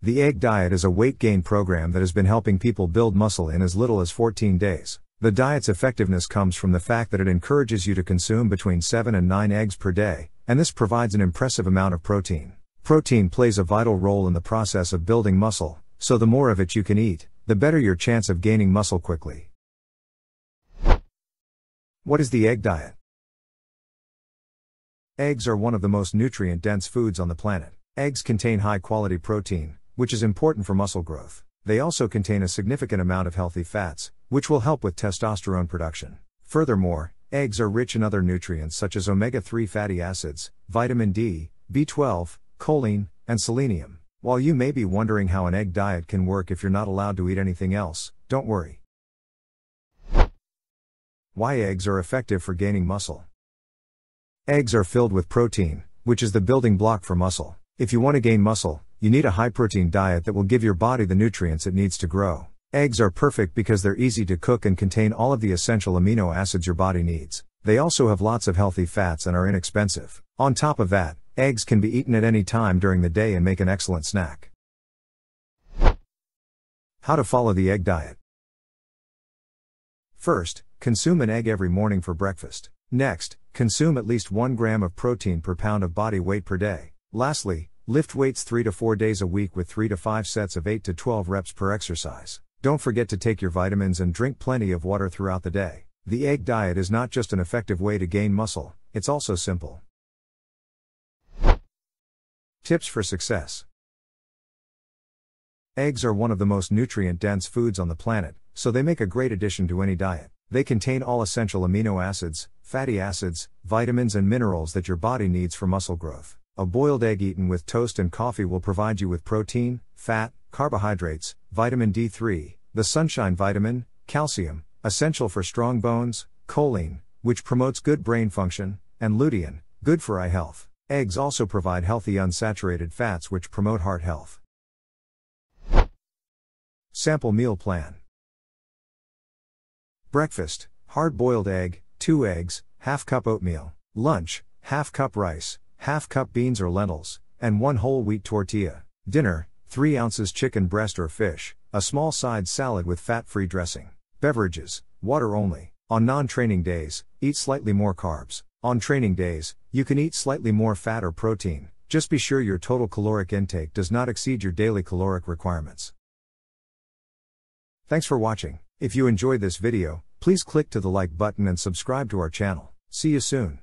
The egg diet is a weight gain program that has been helping people build muscle in as little as 14 days. The diet's effectiveness comes from the fact that it encourages you to consume between 7 and 9 eggs per day, and this provides an impressive amount of protein. Protein plays a vital role in the process of building muscle, so the more of it you can eat, the better your chance of gaining muscle quickly. What is the egg diet? Eggs are one of the most nutrient dense foods on the planet. Eggs contain high quality protein, which is important for muscle growth. They also contain a significant amount of healthy fats, which will help with testosterone production. Furthermore, eggs are rich in other nutrients such as omega 3 fatty acids, vitamin D, B12, choline, and selenium. While you may be wondering how an egg diet can work if you're not allowed to eat anything else, don't worry. Why eggs are effective for gaining muscle. Eggs are filled with protein, which is the building block for muscle. If you want to gain muscle, you need a high protein diet that will give your body the nutrients it needs to grow. Eggs are perfect because they're easy to cook and contain all of the essential amino acids your body needs. They also have lots of healthy fats and are inexpensive. On top of that, eggs can be eaten at any time during the day and make an excellent snack. How to follow the egg diet. First, consume an egg every morning for breakfast. Next, consume at least 1 gram of protein per pound of body weight per day. Lastly, Lift weights 3 to 4 days a week with 3 to 5 sets of 8 to 12 reps per exercise. Don't forget to take your vitamins and drink plenty of water throughout the day. The egg diet is not just an effective way to gain muscle, it's also simple. Tips for success Eggs are one of the most nutrient dense foods on the planet, so they make a great addition to any diet. They contain all essential amino acids, fatty acids, vitamins, and minerals that your body needs for muscle growth. A boiled egg eaten with toast and coffee will provide you with protein, fat, carbohydrates, vitamin D3, the sunshine vitamin, calcium, essential for strong bones, choline, which promotes good brain function, and lutein, good for eye health. Eggs also provide healthy unsaturated fats which promote heart health. Sample meal plan. Breakfast: hard-boiled egg, 2 eggs, half cup oatmeal. Lunch: half cup rice, half cup beans or lentils, and one whole wheat tortilla. Dinner, 3 ounces chicken breast or fish, a small side salad with fat-free dressing. Beverages, water only. On non-training days, eat slightly more carbs. On training days, you can eat slightly more fat or protein. Just be sure your total caloric intake does not exceed your daily caloric requirements. Thanks for watching. If you enjoyed this video, please click to the like button and subscribe to our channel. See you soon.